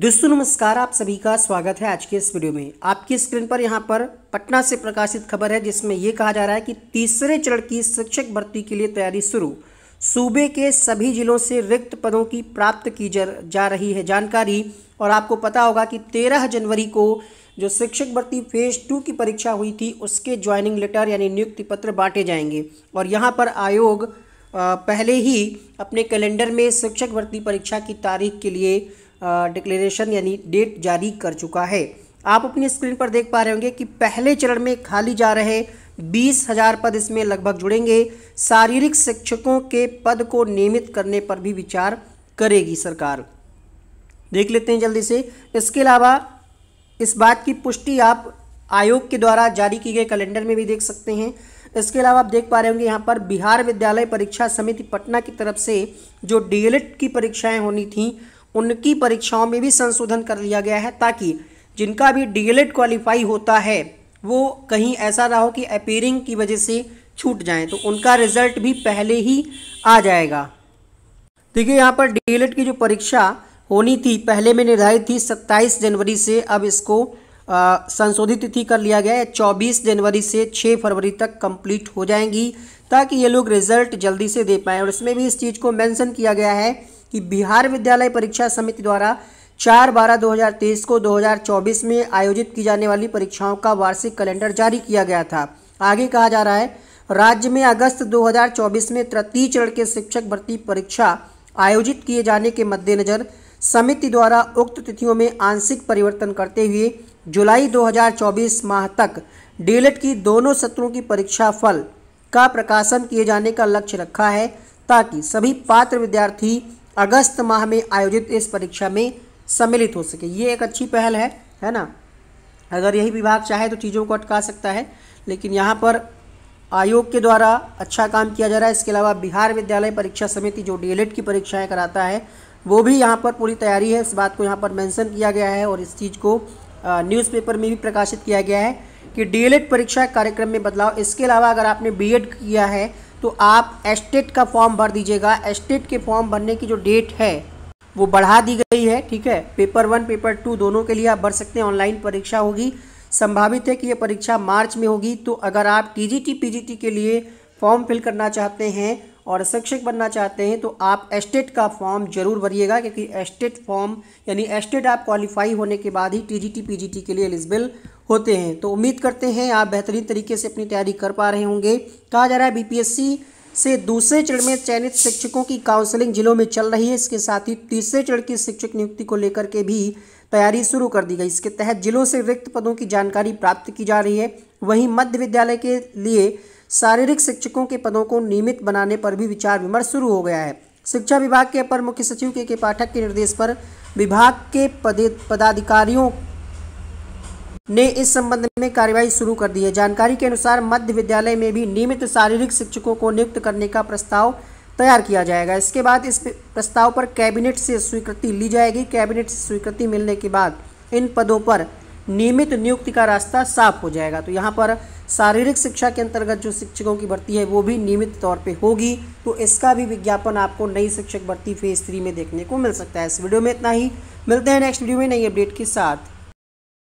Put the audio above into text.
दोस्तों नमस्कार आप सभी का स्वागत है आज के इस वीडियो में आपकी स्क्रीन पर यहाँ पर पटना से प्रकाशित खबर है जिसमें यह कहा जा रहा है कि तीसरे चरण की शिक्षक भर्ती के लिए तैयारी शुरू सूबे के सभी जिलों से रिक्त पदों की प्राप्त की जा रही है जानकारी और आपको पता होगा कि तेरह जनवरी को जो शिक्षक भर्ती फेज टू की परीक्षा हुई थी उसके ज्वाइनिंग लेटर यानी नियुक्ति पत्र बांटे जाएंगे और यहाँ पर आयोग पहले ही अपने कैलेंडर में शिक्षक भर्ती परीक्षा की तारीख के लिए डिक्लेरेशन यानी डेट जारी कर चुका है आप अपनी स्क्रीन पर देख पा रहे होंगे कि पहले चरण में खाली जा रहे बीस हजार पद इसमें लगभग जुड़ेंगे शारीरिक शिक्षकों के पद को नियमित करने पर भी विचार करेगी सरकार देख लेते हैं जल्दी से इसके अलावा इस बात की पुष्टि आप आयोग के द्वारा जारी किए गए कैलेंडर में भी देख सकते हैं इसके अलावा आप देख पा रहे होंगे यहाँ पर बिहार विद्यालय परीक्षा समिति पटना की तरफ से जो डीएलएड e की परीक्षाएं होनी थी उनकी परीक्षाओं में भी संशोधन कर लिया गया है ताकि जिनका भी डीएलएड क्वालिफाई होता है वो कहीं ऐसा ना हो कि अपीयरिंग की वजह से छूट जाए तो उनका रिजल्ट भी पहले ही आ जाएगा देखिए यहाँ पर डीएलएड की जो परीक्षा होनी थी पहले में निर्धारित थी 27 जनवरी से अब इसको संशोधित तिथि कर लिया गया है 24 जनवरी से 6 फरवरी तक कंप्लीट हो जाएंगी ताकि ये लोग रिजल्ट जल्दी से दे पाएँ और इसमें भी इस चीज़ को मेंशन किया गया है कि बिहार विद्यालय परीक्षा समिति द्वारा चार बारह 2023 को 2024 में आयोजित की जाने वाली परीक्षाओं का वार्षिक कैलेंडर जारी किया गया था आगे कहा जा रहा है राज्य में अगस्त 2024 में तृतीय चरण के शिक्षक भर्ती परीक्षा आयोजित किए जाने के मद्देनज़र समिति द्वारा उक्त तिथियों में आंशिक परिवर्तन करते हुए जुलाई 2024 माह तक डीलेट की दोनों सत्रों की परीक्षा फल का प्रकाशन किए जाने का लक्ष्य रखा है ताकि सभी पात्र विद्यार्थी अगस्त माह में आयोजित इस परीक्षा में सम्मिलित हो सके ये एक अच्छी पहल है है ना अगर यही विभाग चाहे तो चीज़ों को अटका सकता है लेकिन यहाँ पर आयोग के द्वारा अच्छा काम किया जा रहा है इसके अलावा बिहार विद्यालय परीक्षा समिति जो डी की परीक्षाएं कराता है वो भी यहाँ पर पूरी तैयारी है इस बात को यहाँ पर मेंशन किया गया है और इस चीज़ को न्यूज़पेपर में भी प्रकाशित किया गया है कि डीएलएड परीक्षा कार्यक्रम में बदलाव इसके अलावा अगर आपने बीएड किया है तो आप एस्टेट का फॉर्म भर दीजिएगा एस्टेट के फॉर्म भरने की जो डेट है वो बढ़ा दी गई है ठीक है पेपर वन पेपर टू दोनों के लिए आप भर सकते हैं ऑनलाइन परीक्षा होगी संभावित है कि ये परीक्षा मार्च में होगी तो अगर आप टीजीटी पीजीटी के लिए फॉर्म फिल करना चाहते हैं और शिक्षक बनना चाहते हैं तो आप एस्टेट का फॉर्म जरूर भरिएगा क्योंकि एस्टेट फॉर्म यानी एस्टेट आप क्वालिफाई होने के बाद ही टीजीटी पीजीटी के लिए एलिजिबल होते हैं तो उम्मीद करते हैं आप बेहतरीन तरीके से अपनी तैयारी कर पा रहे होंगे कहा जा रहा है बीपीएससी से दूसरे चरण में चयनित शिक्षकों की काउंसलिंग जिलों में चल रही है इसके साथ ही तीसरे चरण की शिक्षक नियुक्ति को लेकर के भी तैयारी शुरू कर दी गई इसके तहत जिलों से रिक्त पदों की जानकारी प्राप्त की जा रही है वहीं मध्य विद्यालय के लिए शारीरिक शिक्षकों के पदों को नियमित बनाने पर भी विचार विमर्श शुरू हो गया है शिक्षा विभाग के अपर मुख्य सचिव के के पाठक के निर्देश पर विभाग के पदे पदाधिकारियों ने इस संबंध में कार्यवाही शुरू कर दी है जानकारी के अनुसार मध्य विद्यालय में भी नियमित शारीरिक शिक्षकों को नियुक्त करने का प्रस्ताव तैयार किया जाएगा इसके बाद इस प्रस्ताव पर कैबिनेट से स्वीकृति ली जाएगी कैबिनेट से स्वीकृति मिलने के बाद इन पदों पर नियमित नियुक्ति का रास्ता साफ हो जाएगा तो यहाँ पर शारीरिक शिक्षा के अंतर्गत जो शिक्षकों की भर्ती है वो भी नियमित तौर पे होगी तो इसका भी विज्ञापन आपको नई शिक्षक भर्ती फेज थ्री में देखने को मिल सकता है इस वीडियो में इतना ही मिलते हैं नेक्स्ट वीडियो में नई अपडेट के साथ